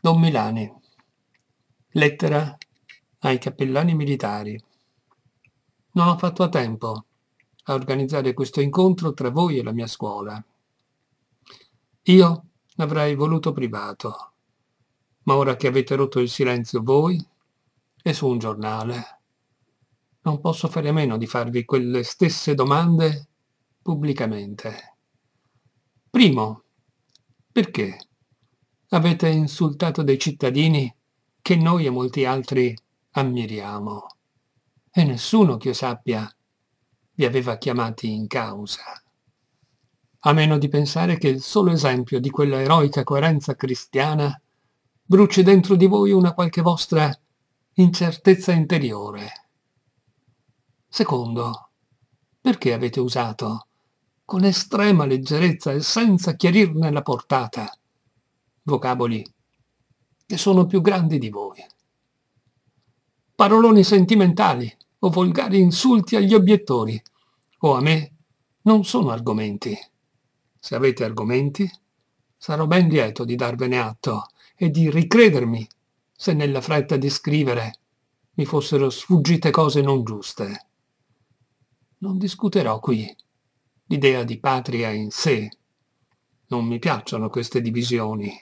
Don Milani. Lettera ai cappellani militari. Non ho fatto a tempo a organizzare questo incontro tra voi e la mia scuola. Io l'avrei voluto privato, ma ora che avete rotto il silenzio voi e su un giornale, non posso fare a meno di farvi quelle stesse domande pubblicamente. Primo, perché Avete insultato dei cittadini che noi e molti altri ammiriamo. E nessuno, che io sappia, vi aveva chiamati in causa. A meno di pensare che il solo esempio di quella eroica coerenza cristiana bruci dentro di voi una qualche vostra incertezza interiore. Secondo, perché avete usato, con estrema leggerezza e senza chiarirne la portata, vocaboli che sono più grandi di voi. Paroloni sentimentali o volgari insulti agli obiettori o a me non sono argomenti. Se avete argomenti, sarò ben lieto di darvene atto e di ricredermi se nella fretta di scrivere mi fossero sfuggite cose non giuste. Non discuterò qui l'idea di patria in sé. Non mi piacciono queste divisioni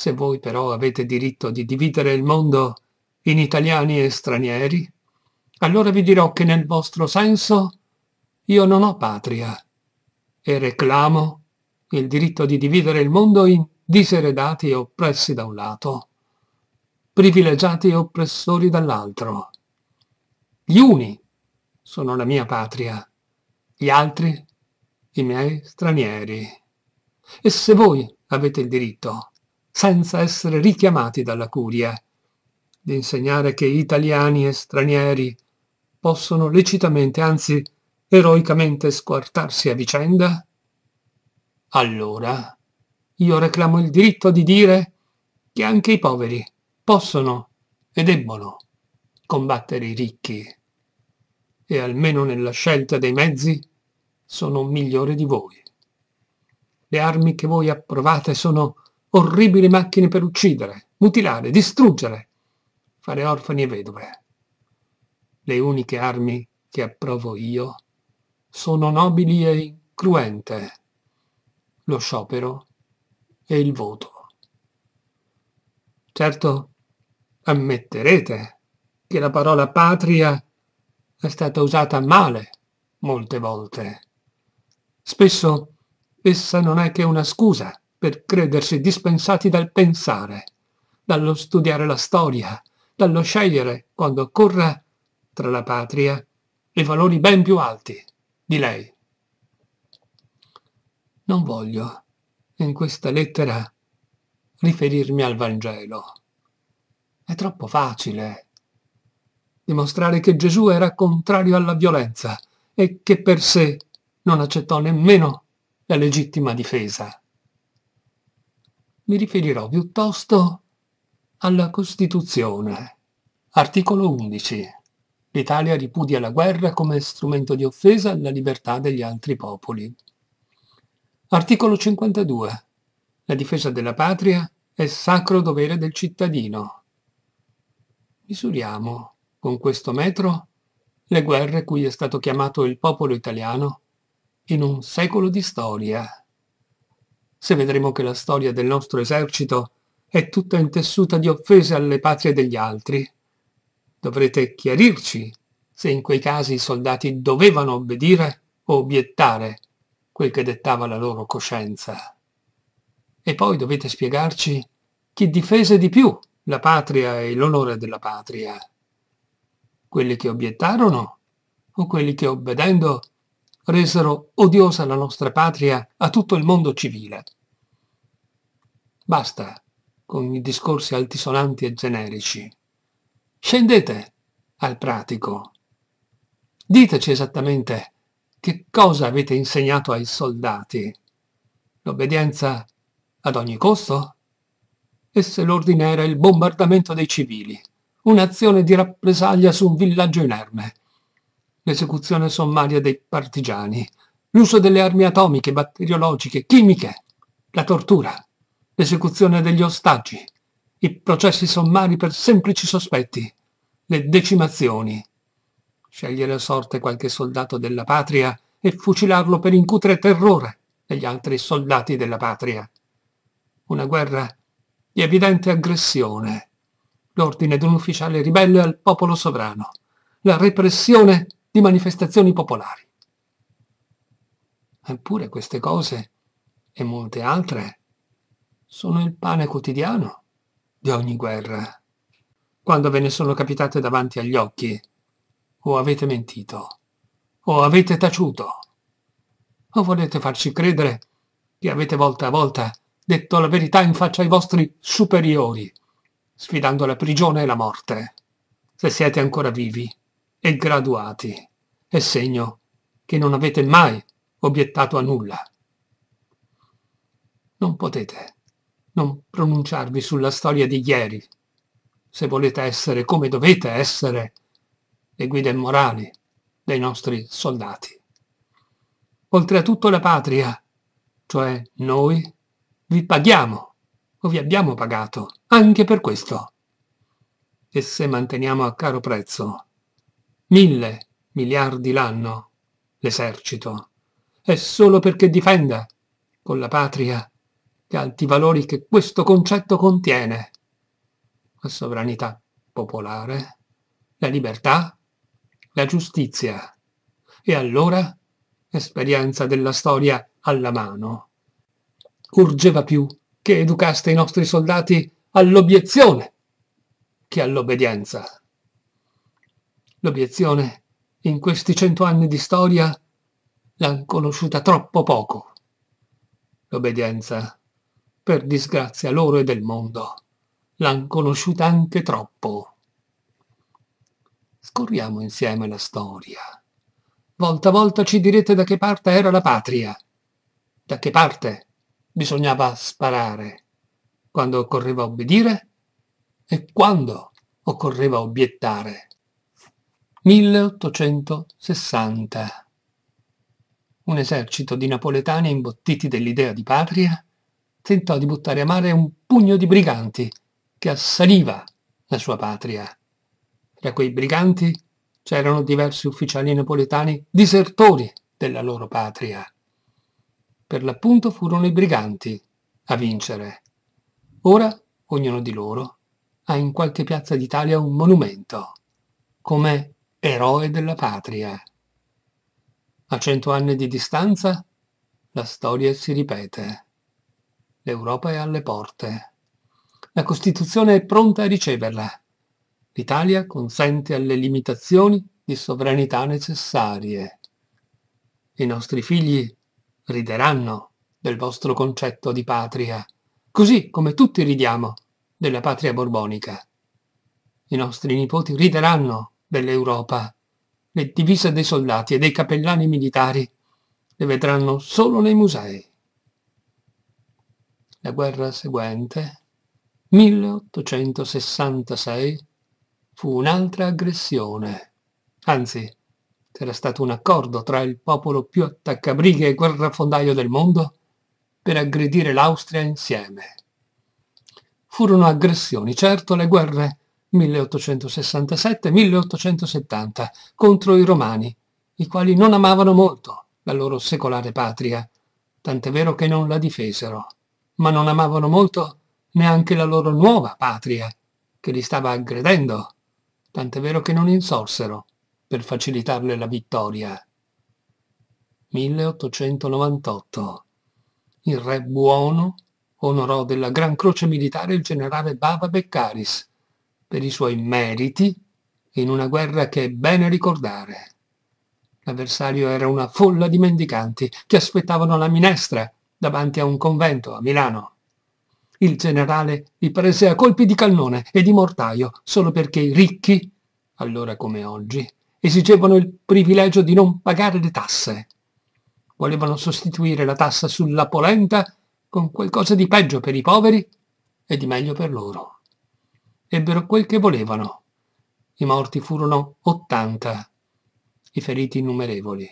se voi però avete diritto di dividere il mondo in italiani e stranieri, allora vi dirò che nel vostro senso io non ho patria e reclamo il diritto di dividere il mondo in diseredati e oppressi da un lato, privilegiati e oppressori dall'altro. Gli uni sono la mia patria, gli altri i miei stranieri. E se voi avete il diritto senza essere richiamati dalla curia, di insegnare che italiani e stranieri possono lecitamente, anzi eroicamente squartarsi a vicenda? Allora, io reclamo il diritto di dire che anche i poveri possono e debbono combattere i ricchi e almeno nella scelta dei mezzi sono migliore di voi. Le armi che voi approvate sono orribili macchine per uccidere, mutilare, distruggere, fare orfani e vedove. Le uniche armi che approvo io sono nobili e cruente, lo sciopero e il voto. Certo, ammetterete che la parola patria è stata usata male molte volte. Spesso essa non è che una scusa per credersi dispensati dal pensare, dallo studiare la storia, dallo scegliere, quando occorra, tra la patria e valori ben più alti di lei. Non voglio, in questa lettera, riferirmi al Vangelo. È troppo facile dimostrare che Gesù era contrario alla violenza e che per sé non accettò nemmeno la legittima difesa mi riferirò piuttosto alla Costituzione. Articolo 11. L'Italia ripudia la guerra come strumento di offesa alla libertà degli altri popoli. Articolo 52. La difesa della patria è sacro dovere del cittadino. Misuriamo con questo metro le guerre cui è stato chiamato il popolo italiano in un secolo di storia se vedremo che la storia del nostro esercito è tutta intessuta di offese alle patrie degli altri. Dovrete chiarirci se in quei casi i soldati dovevano obbedire o obiettare quel che dettava la loro coscienza. E poi dovete spiegarci chi difese di più la patria e l'onore della patria. Quelli che obiettarono o quelli che obbedendo resero odiosa la nostra patria a tutto il mondo civile. Basta con i discorsi altisonanti e generici. Scendete al pratico. Diteci esattamente che cosa avete insegnato ai soldati. L'obbedienza ad ogni costo? E se l'ordine era il bombardamento dei civili, un'azione di rappresaglia su un villaggio inerme, l'esecuzione sommaria dei partigiani, l'uso delle armi atomiche, batteriologiche, chimiche, la tortura, l'esecuzione degli ostaggi, i processi sommari per semplici sospetti, le decimazioni, scegliere a sorte qualche soldato della patria e fucilarlo per incutere terrore negli altri soldati della patria. Una guerra di evidente aggressione, l'ordine di un ufficiale ribelle al popolo sovrano, la repressione di manifestazioni popolari. Eppure queste cose e molte altre sono il pane quotidiano di ogni guerra. Quando ve ne sono capitate davanti agli occhi, o avete mentito, o avete taciuto, o volete farci credere che avete volta a volta detto la verità in faccia ai vostri superiori, sfidando la prigione e la morte, se siete ancora vivi e graduati, è segno che non avete mai obiettato a nulla. Non potete non pronunciarvi sulla storia di ieri, se volete essere come dovete essere le guide morali dei nostri soldati. Oltre a tutto la patria, cioè noi, vi paghiamo o vi abbiamo pagato anche per questo. E se manteniamo a caro prezzo mille miliardi l'anno l'esercito, è solo perché difenda con la patria gli alti valori che questo concetto contiene, la sovranità popolare, la libertà, la giustizia. E allora, esperienza della storia alla mano, urgeva più che educaste i nostri soldati all'obiezione che all'obbedienza. L'obiezione, in questi cento anni di storia, l'han conosciuta troppo poco. L'obbedienza, per disgrazia loro e del mondo, l'han conosciuta anche troppo. Scorriamo insieme la storia. Volta a volta ci direte da che parte era la patria, da che parte bisognava sparare, quando occorreva obbedire e quando occorreva obiettare. 1860. Un esercito di napoletani imbottiti dell'idea di patria tentò di buttare a mare un pugno di briganti che assaliva la sua patria. Tra quei briganti c'erano diversi ufficiali napoletani disertori della loro patria. Per l'appunto furono i briganti a vincere. Ora ognuno di loro ha in qualche piazza d'Italia un monumento, come eroe della patria. A cento anni di distanza la storia si ripete. L'Europa è alle porte. La Costituzione è pronta a riceverla. L'Italia consente alle limitazioni di sovranità necessarie. I nostri figli rideranno del vostro concetto di patria, così come tutti ridiamo della patria borbonica. I nostri nipoti rideranno dell'Europa. Le divise dei soldati e dei cappellani militari le vedranno solo nei musei. La guerra seguente, 1866, fu un'altra aggressione. Anzi, c'era stato un accordo tra il popolo più attaccabrighe e guerrafondaio del mondo per aggredire l'Austria insieme. Furono aggressioni, certo le guerre 1867-1870 contro i Romani, i quali non amavano molto la loro secolare patria, tant'è vero che non la difesero, ma non amavano molto neanche la loro nuova patria, che li stava aggredendo, tant'è vero che non insorsero per facilitarle la vittoria. 1898. Il re buono onorò della Gran Croce Militare il generale Bava Beccaris, per i suoi meriti in una guerra che è bene ricordare. L'avversario era una folla di mendicanti che aspettavano la minestra davanti a un convento a Milano. Il generale li prese a colpi di cannone e di mortaio solo perché i ricchi, allora come oggi, esigevano il privilegio di non pagare le tasse. Volevano sostituire la tassa sulla polenta con qualcosa di peggio per i poveri e di meglio per loro ebbero quel che volevano. I morti furono ottanta, i feriti innumerevoli.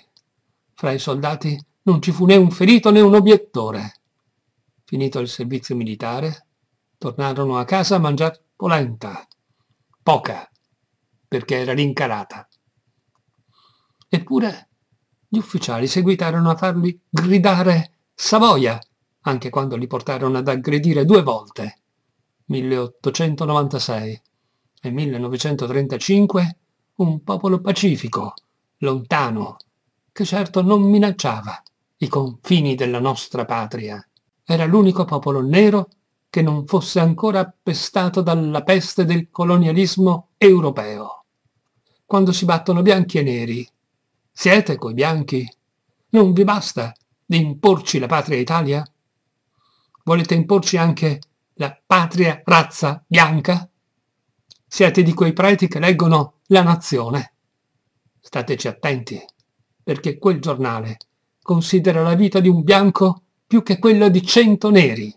Fra i soldati non ci fu né un ferito né un obiettore. Finito il servizio militare, tornarono a casa a mangiare polenta, poca, perché era rincarata. Eppure gli ufficiali seguitarono a farli gridare Savoia, anche quando li portarono ad aggredire due volte. 1896 e 1935 un popolo pacifico, lontano, che certo non minacciava i confini della nostra patria. Era l'unico popolo nero che non fosse ancora appestato dalla peste del colonialismo europeo. Quando si battono bianchi e neri, siete coi bianchi? Non vi basta di imporci la patria Italia? Volete imporci anche la patria razza bianca? Siete di quei preti che leggono La Nazione. Stateci attenti, perché quel giornale considera la vita di un bianco più che quella di cento neri.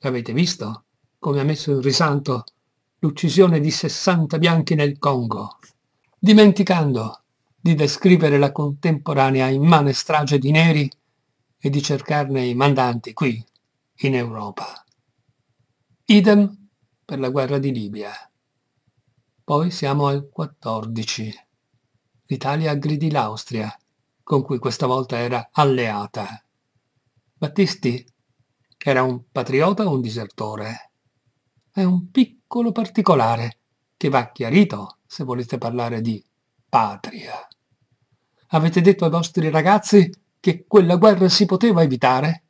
Avete visto come ha messo in risalto l'uccisione di 60 bianchi nel Congo, dimenticando di descrivere la contemporanea immane strage di neri e di cercarne i mandanti qui, in Europa. Idem per la guerra di Libia. Poi siamo al 14. L'Italia aggredì l'Austria, con cui questa volta era alleata. Battisti era un patriota o un disertore? È un piccolo particolare che va chiarito se volete parlare di patria. Avete detto ai vostri ragazzi che quella guerra si poteva evitare?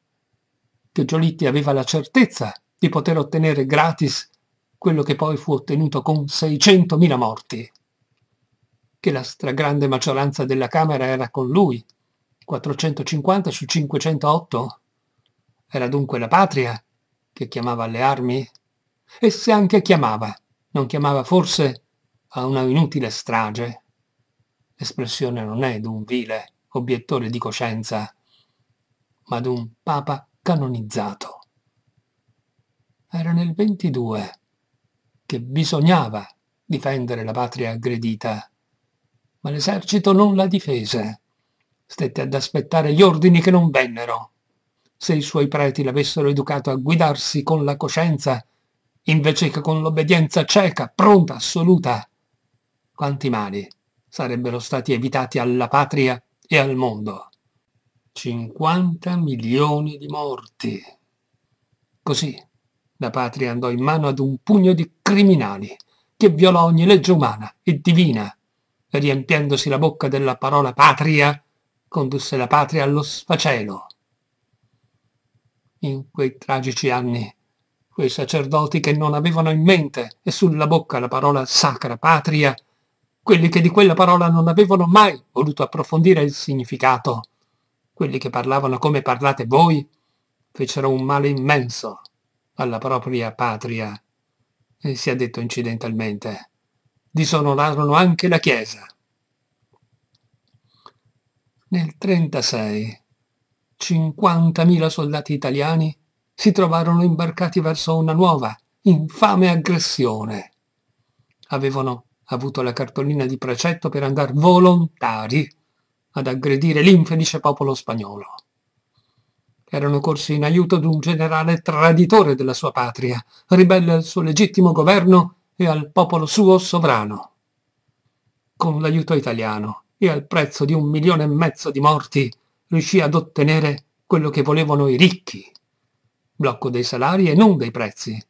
Che Giolitti aveva la certezza di poter ottenere gratis quello che poi fu ottenuto con 600.000 morti, che la stragrande maggioranza della Camera era con lui, 450 su 508. Era dunque la patria che chiamava alle armi? E se anche chiamava, non chiamava forse a una inutile strage? L'espressione non è d'un vile obiettore di coscienza, ma d'un papa canonizzato. Era nel 22 che bisognava difendere la patria aggredita, ma l'esercito non la difese. Stette ad aspettare gli ordini che non vennero. Se i suoi preti l'avessero educato a guidarsi con la coscienza, invece che con l'obbedienza cieca, pronta, assoluta, quanti mali sarebbero stati evitati alla patria e al mondo. 50 milioni di morti. Così la patria andò in mano ad un pugno di criminali che violò ogni legge umana e divina e riempiendosi la bocca della parola patria condusse la patria allo sfacelo. In quei tragici anni, quei sacerdoti che non avevano in mente e sulla bocca la parola sacra patria, quelli che di quella parola non avevano mai voluto approfondire il significato, quelli che parlavano come parlate voi, fecero un male immenso alla propria patria, e eh, si è detto incidentalmente, disonorarono anche la Chiesa. Nel 1936 50.000 soldati italiani si trovarono imbarcati verso una nuova, infame aggressione. Avevano avuto la cartolina di precetto per andare volontari ad aggredire l'infelice popolo spagnolo erano corsi in aiuto ad un generale traditore della sua patria, ribelle al suo legittimo governo e al popolo suo sovrano. Con l'aiuto italiano e al prezzo di un milione e mezzo di morti riuscì ad ottenere quello che volevano i ricchi. Blocco dei salari e non dei prezzi.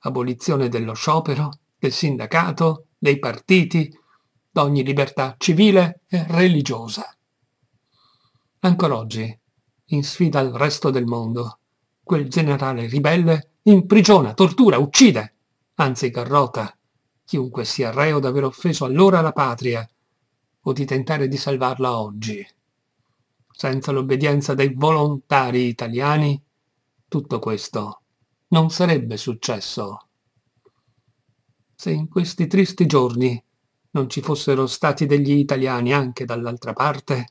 Abolizione dello sciopero, del sindacato, dei partiti, d'ogni libertà civile e religiosa. Ancora oggi in sfida al resto del mondo. Quel generale ribelle imprigiona, tortura, uccide, anzi garrota, chiunque sia reo d'aver offeso allora la patria o di tentare di salvarla oggi. Senza l'obbedienza dei volontari italiani, tutto questo non sarebbe successo. Se in questi tristi giorni non ci fossero stati degli italiani anche dall'altra parte,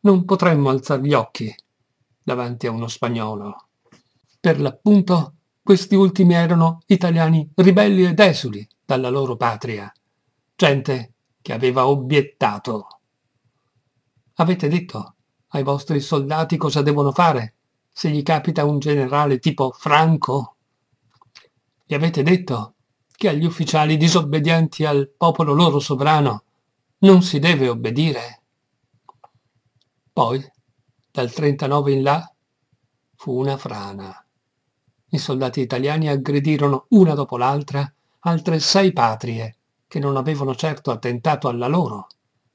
non potremmo alzar gli occhi davanti a uno spagnolo. Per l'appunto, questi ultimi erano italiani ribelli ed esuli dalla loro patria, gente che aveva obiettato. Avete detto ai vostri soldati cosa devono fare se gli capita un generale tipo Franco? Gli avete detto che agli ufficiali disobbedienti al popolo loro sovrano non si deve obbedire? Poi dal 39 in là fu una frana. I soldati italiani aggredirono una dopo l'altra altre sei patrie che non avevano certo attentato alla loro.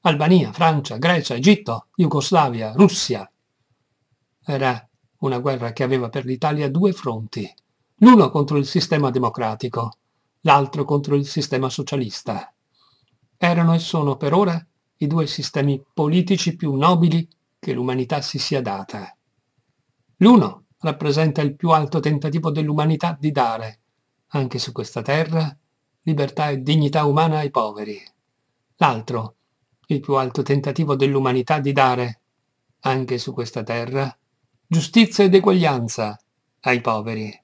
Albania, Francia, Grecia, Egitto, Jugoslavia, Russia. Era una guerra che aveva per l'Italia due fronti, l'uno contro il sistema democratico, l'altro contro il sistema socialista. Erano e sono per ora i due sistemi politici più nobili che l'umanità si sia data. Eh. L'uno rappresenta il più alto tentativo dell'umanità di dare, anche su questa terra, libertà e dignità umana ai poveri. L'altro, il più alto tentativo dell'umanità di dare, anche su questa terra, giustizia ed eguaglianza ai poveri.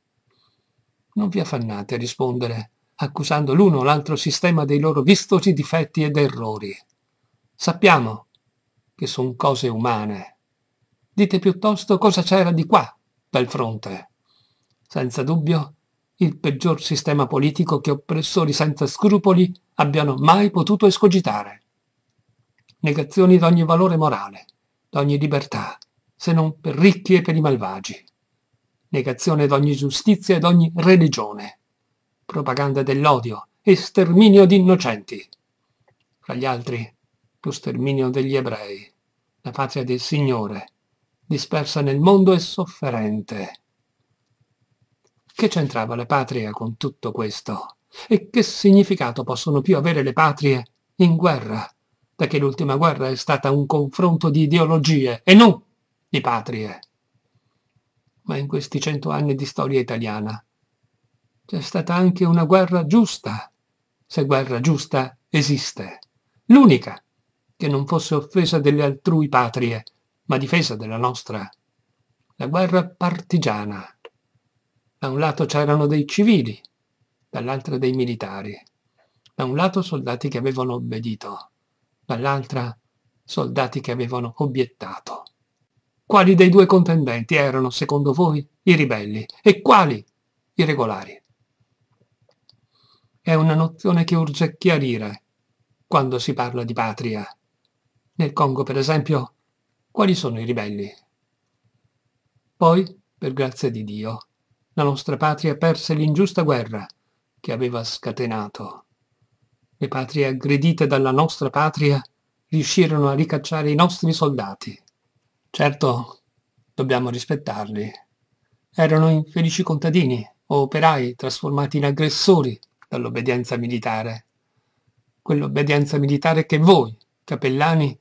Non vi affannate a rispondere, accusando l'uno o l'altro sistema dei loro vistosi difetti ed errori. Sappiamo che sono cose umane. Dite piuttosto cosa c'era di qua, dal fronte. Senza dubbio, il peggior sistema politico che oppressori senza scrupoli abbiano mai potuto escogitare. Negazioni d'ogni valore morale, d'ogni libertà, se non per ricchi e per i malvagi. Negazione d'ogni giustizia e d'ogni religione. Propaganda dell'odio, e sterminio di innocenti. Fra gli altri, lo sterminio degli ebrei, la patria del Signore, dispersa nel mondo e sofferente. Che c'entrava la patria con tutto questo? E che significato possono più avere le patrie in guerra, da che l'ultima guerra è stata un confronto di ideologie e non di patrie? Ma in questi cento anni di storia italiana c'è stata anche una guerra giusta, se guerra giusta esiste, l'unica che non fosse offesa delle altrui patrie, ma difesa della nostra. La guerra partigiana. Da un lato c'erano dei civili, dall'altra dei militari. Da un lato soldati che avevano obbedito, dall'altra soldati che avevano obiettato. Quali dei due contendenti erano, secondo voi, i ribelli e quali i regolari? È una nozione che urge chiarire quando si parla di patria nel Congo, per esempio, quali sono i ribelli? Poi, per grazia di Dio, la nostra patria perse l'ingiusta guerra che aveva scatenato. Le patrie aggredite dalla nostra patria riuscirono a ricacciare i nostri soldati. Certo, dobbiamo rispettarli. Erano infelici contadini o operai trasformati in aggressori dall'obbedienza militare. Quell'obbedienza militare che voi, capellani,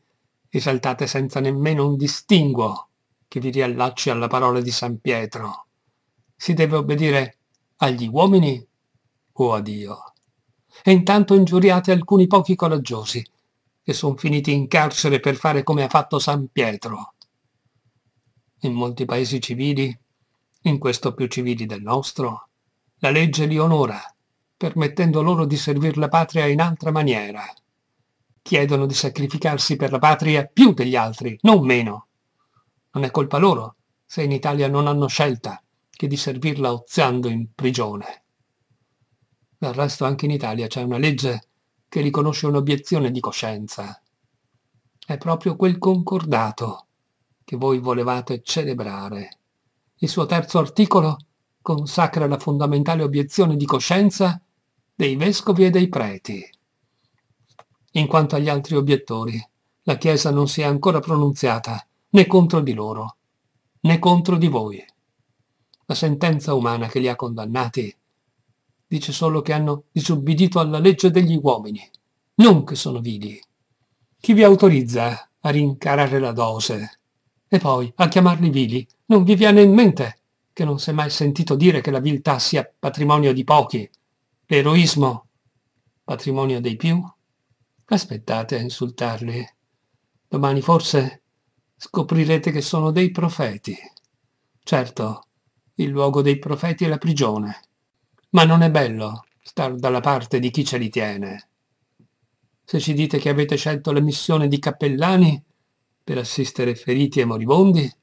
esaltate senza nemmeno un distinguo che vi riallacci alla parola di San Pietro. Si deve obbedire agli uomini o a Dio. E intanto ingiuriate alcuni pochi coraggiosi, che sono finiti in carcere per fare come ha fatto San Pietro. In molti paesi civili, in questo più civili del nostro, la legge li onora, permettendo loro di servire la patria in altra maniera chiedono di sacrificarsi per la patria più degli altri, non meno. Non è colpa loro se in Italia non hanno scelta che di servirla oziando in prigione. Del resto anche in Italia c'è una legge che riconosce un'obiezione di coscienza. È proprio quel concordato che voi volevate celebrare. Il suo terzo articolo consacra la fondamentale obiezione di coscienza dei vescovi e dei preti. In quanto agli altri obiettori, la Chiesa non si è ancora pronunziata né contro di loro, né contro di voi. La sentenza umana che li ha condannati dice solo che hanno disubbidito alla legge degli uomini, non che sono vili. Chi vi autorizza a rincarare la dose e poi a chiamarli vili non vi viene in mente che non si è mai sentito dire che la viltà sia patrimonio di pochi, l'eroismo patrimonio dei più? Aspettate a insultarli. Domani forse scoprirete che sono dei profeti. Certo, il luogo dei profeti è la prigione, ma non è bello star dalla parte di chi ce li tiene. Se ci dite che avete scelto la missione di cappellani per assistere feriti e moribondi,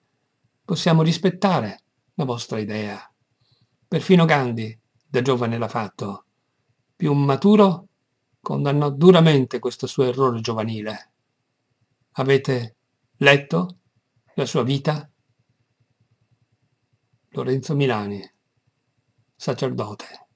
possiamo rispettare la vostra idea. Perfino Gandhi da giovane l'ha fatto. Più maturo condannò duramente questo suo errore giovanile. Avete letto la sua vita? Lorenzo Milani, sacerdote.